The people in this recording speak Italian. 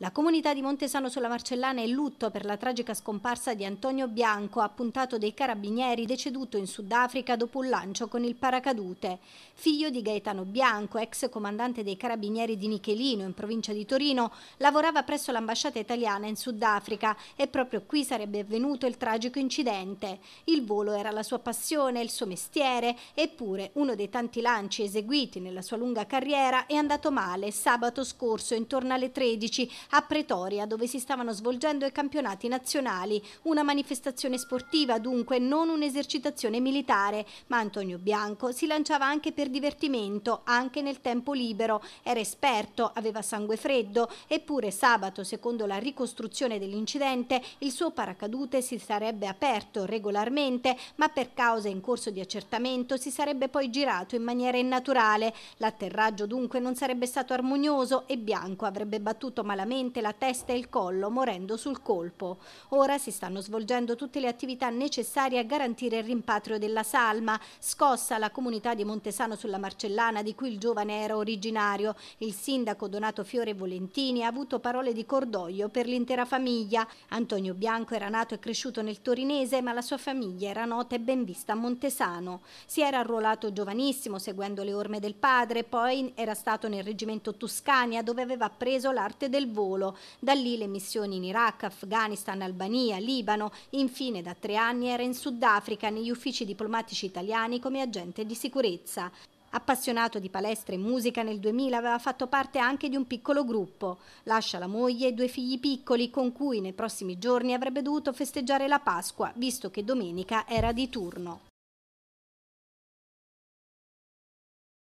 La comunità di Montesano sulla Marcellana è in lutto per la tragica scomparsa di Antonio Bianco, appuntato dei carabinieri, deceduto in Sudafrica dopo un lancio con il paracadute. Figlio di Gaetano Bianco, ex comandante dei carabinieri di Nichelino, in provincia di Torino, lavorava presso l'ambasciata italiana in Sudafrica e proprio qui sarebbe avvenuto il tragico incidente. Il volo era la sua passione, il suo mestiere, eppure uno dei tanti lanci eseguiti nella sua lunga carriera è andato male sabato scorso intorno alle 13 a Pretoria, dove si stavano svolgendo i campionati nazionali. Una manifestazione sportiva, dunque, non un'esercitazione militare, ma Antonio Bianco si lanciava anche per divertimento, anche nel tempo libero. Era esperto, aveva sangue freddo, eppure sabato, secondo la ricostruzione dell'incidente, il suo paracadute si sarebbe aperto regolarmente, ma per cause in corso di accertamento si sarebbe poi girato in maniera innaturale. L'atterraggio dunque non sarebbe stato armonioso e Bianco avrebbe battuto malamente gravemente la testa e il collo, morendo sul colpo. Ora si stanno svolgendo tutte le attività necessarie a garantire il rimpatrio della salma, scossa la comunità di Montesano sulla Marcellana di cui il giovane era originario. Il sindaco Donato Fiore Volentini ha avuto parole di cordoglio per l'intera famiglia. Antonio Bianco era nato e cresciuto nel torinese, ma la sua famiglia era nota e ben vista a Montesano. Si era arruolato giovanissimo seguendo le orme del padre, poi era stato nel reggimento Tuscania dove aveva appreso l'arte del volo solo. Da lì le missioni in Iraq, Afghanistan, Albania, Libano, infine da tre anni era in Sudafrica negli uffici diplomatici italiani come agente di sicurezza. Appassionato di palestra e musica, nel 2000 aveva fatto parte anche di un piccolo gruppo. Lascia la moglie e due figli piccoli con cui nei prossimi giorni avrebbe dovuto festeggiare la Pasqua, visto che domenica era di turno.